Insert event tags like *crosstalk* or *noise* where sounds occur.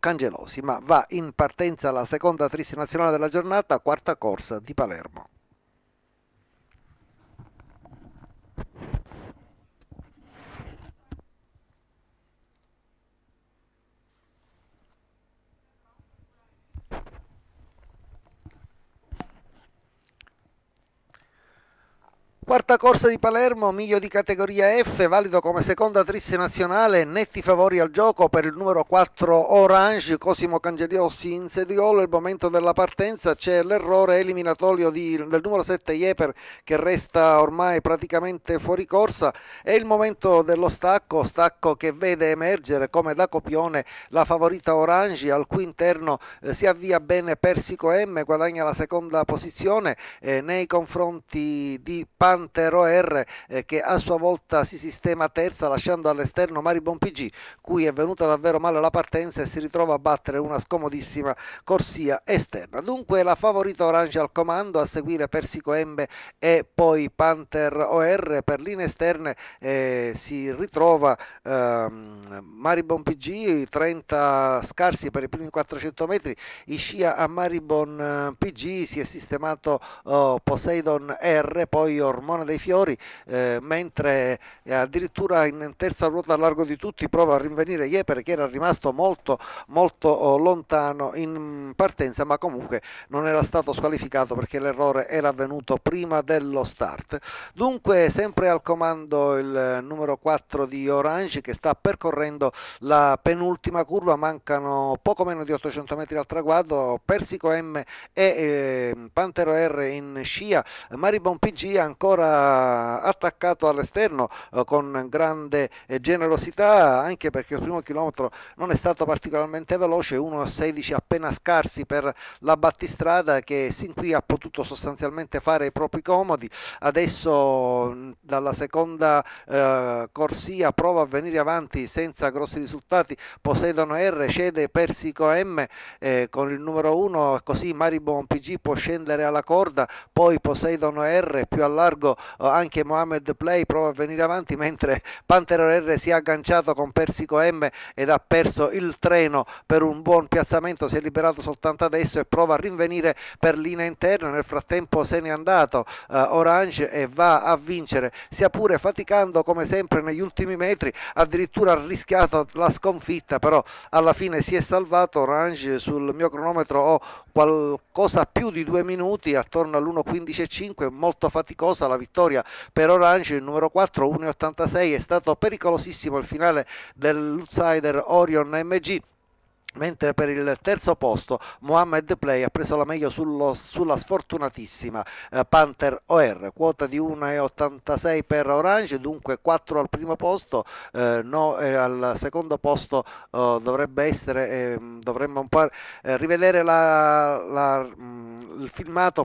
Cangelosi, ma va in partenza la seconda triste nazionale della giornata, quarta corsa di Palermo. Quarta corsa di Palermo, miglio di categoria F, valido come seconda triste nazionale, netti favori al gioco per il numero 4 Orange, Cosimo Cangeliossi in sediolo, il momento della partenza c'è l'errore eliminatorio di, del numero 7 Jeper che resta ormai praticamente fuori corsa, è il momento dello stacco, stacco che vede emergere come da copione la favorita Orange, al cui interno eh, si avvia bene Persico M, guadagna la seconda posizione eh, nei confronti di Pan Cantero R eh, che a sua volta si sistema terza lasciando all'esterno Maribon PG cui è venuta davvero male la partenza e si ritrova a battere una scomodissima corsia esterna. Dunque la favorita Orange al comando a seguire Persico Embe e poi Panther OR per linee esterne eh, si ritrova ehm, Maribon PG 30 scarsi per i primi 400 metri Iscia a Maribon eh, PG si è sistemato oh, Poseidon R poi Ormona dei Fiori, eh, mentre eh, addirittura in terza ruota a largo di tutti prova a rinvenire Iepere che era rimasto molto, molto oh, lontano in partenza, ma comunque non era stato squalificato perché l'errore era avvenuto prima dello start. Dunque sempre al comando il eh, numero 4 di Orange che sta percorrendo la penultima curva, mancano poco meno di 800 metri al traguardo, Persico M e eh, Pantero R in scia, Maribon PG ancora ancora attaccato all'esterno eh, con grande eh, generosità anche perché il primo chilometro non è stato particolarmente veloce 1.16 appena scarsi per la battistrada che sin qui ha potuto sostanzialmente fare i propri comodi adesso mm, dalla seconda eh, corsia prova a venire avanti senza grossi risultati Posedono R cede Persico M eh, con il numero 1 così Maribon PG può scendere alla corda poi Posedono R più a largo largo, eh, anche Mohamed Play prova a venire avanti *laughs* mentre Pantero R si è agganciato con Persico M ed ha perso il treno per un buon piazzamento, si è liberato soltanto adesso e prova a rinvenire per linea interna, nel frattempo se n'è andato eh, Orange e va a vincere, sia pure faticando come sempre negli ultimi metri, addirittura ha rischiato la sconfitta, però alla fine si è salvato Orange sul mio cronometro ho qualcosa più di due minuti, attorno all'1.15.5, molto faticosa, la vittoria per Orange, il numero 4 1,86 è stato pericolosissimo il finale dell'outsider Orion MG mentre per il terzo posto Mohamed Play ha preso la meglio sullo, sulla sfortunatissima eh, Panther OR, quota di 1,86 per Orange, dunque 4 al primo posto, eh, no, eh, al secondo posto oh, dovrebbe essere, ehm, dovremmo un po' eh, rivedere la, la, mh, mm, il filmato